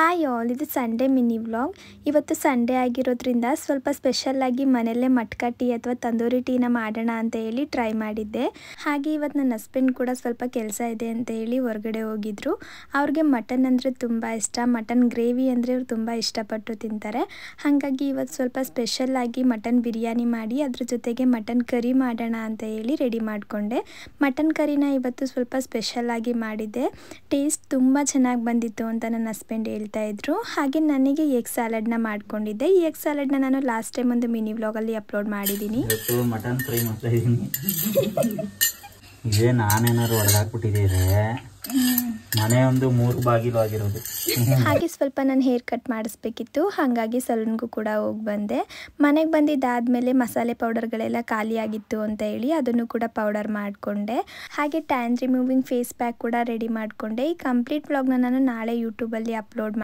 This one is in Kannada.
ಹಾಯ್ ಆಲ್ ಇದು ಸಂಡೇ ಮಿನಿ ವ್ಲಾಗ್ ಇವತ್ತು ಸಂಡೇ ಆಗಿರೋದ್ರಿಂದ ಸ್ವಲ್ಪ ಸ್ಪೆಷಲ್ಲಾಗಿ ಮನೆಯಲ್ಲೇ ಮಟ್ಕಾ ಟೀ ಅಥವಾ ತಂದೂರಿ ಟೀನ ಮಾಡೋಣ ಅಂತ ಹೇಳಿ ಟ್ರೈ ಮಾಡಿದ್ದೆ ಹಾಗೆ ಇವತ್ತು ನನ್ನ ಹಸ್ಬೆಂಡ್ ಕೂಡ ಸ್ವಲ್ಪ ಕೆಲಸ ಇದೆ ಅಂತ ಹೇಳಿ ಹೊರಗಡೆ ಹೋಗಿದ್ರು ಅವ್ರಿಗೆ ಮಟನ್ ಅಂದರೆ ತುಂಬ ಇಷ್ಟ ಮಟನ್ ಗ್ರೇವಿ ಅಂದರೆ ಅವ್ರು ತುಂಬ ಇಷ್ಟಪಟ್ಟು ತಿಂತಾರೆ ಹಾಗಾಗಿ ಇವತ್ತು ಸ್ವಲ್ಪ ಸ್ಪೆಷಲ್ಲಾಗಿ ಮಟನ್ ಬಿರಿಯಾನಿ ಮಾಡಿ ಅದ್ರ ಜೊತೆಗೆ ಮಟನ್ ಕರಿ ಮಾಡೋಣ ಅಂತ ಹೇಳಿ ರೆಡಿ ಮಾಡಿಕೊಂಡೆ ಮಟನ್ ಕರಿನ ಇವತ್ತು ಸ್ವಲ್ಪ ಸ್ಪೆಷಲ್ಲಾಗಿ ಮಾಡಿದ್ದೆ ಟೇಸ್ಟ್ ತುಂಬ ಚೆನ್ನಾಗಿ ಬಂದಿತ್ತು ಅಂತ ನನ್ನ ಹಸ್ಬೆಂಡ್ ಹೇಳ್ತಾರೆ ಇದ್ರು ಹಾಗೆ ನನಗೆ ಎಗ್ ನ ಮಾಡ್ಕೊಂಡಿದ್ದೆ ಈ ಎಗ್ ಸ್ಯಾಲಡ್ನ ನಾನು ಲಾಸ್ಟ್ ಟೈಮ್ ಒಂದು ಮಿನಿ ವ್ಲಾಗಲ್ಲಿ ಅಪ್ಲೋಡ್ ಮಾಡಿದ್ದೀನಿ ಮಟನ್ ಫ್ರೈ ಮಾಡ್ತಾ ಇದ್ದೀನಿ ನಾನೇನಾದ್ರು ಮನೆ ಒಂದು ಮೂರು ಬಾಗಿಲು ಆಗಿರೋದು ಹಾಗೆ ಸ್ವಲ್ಪ ನಾನು ಹೇರ್ ಕಟ್ ಮಾಡಿಸ್ಬೇಕಿತ್ತು ಹಾಗಾಗಿ ಸಲೂನ್ಗೂ ಕೂಡ ಹೋಗಿ ಬಂದೆ ಮನೆಗೆ ಬಂದಿದ್ದಾದಮೇಲೆ ಮಸಾಲೆ ಪೌಡರ್ಗಳೆಲ್ಲ ಖಾಲಿಯಾಗಿತ್ತು ಅಂತ ಹೇಳಿ ಅದನ್ನು ಕೂಡ ಪೌಡರ್ ಮಾಡಿಕೊಂಡೆ ಹಾಗೆ ಟ್ಯಾನ್ ರಿಮೂವಿಂಗ್ ಫೇಸ್ ಪ್ಯಾಕ್ ಕೂಡ ರೆಡಿ ಮಾಡಿಕೊಂಡೆ ಈ ಕಂಪ್ಲೀಟ್ ಬ್ಲಾಗ್ನ ನಾನು ನಾಳೆ ಯೂಟ್ಯೂಬಲ್ಲಿ ಅಪ್ಲೋಡ್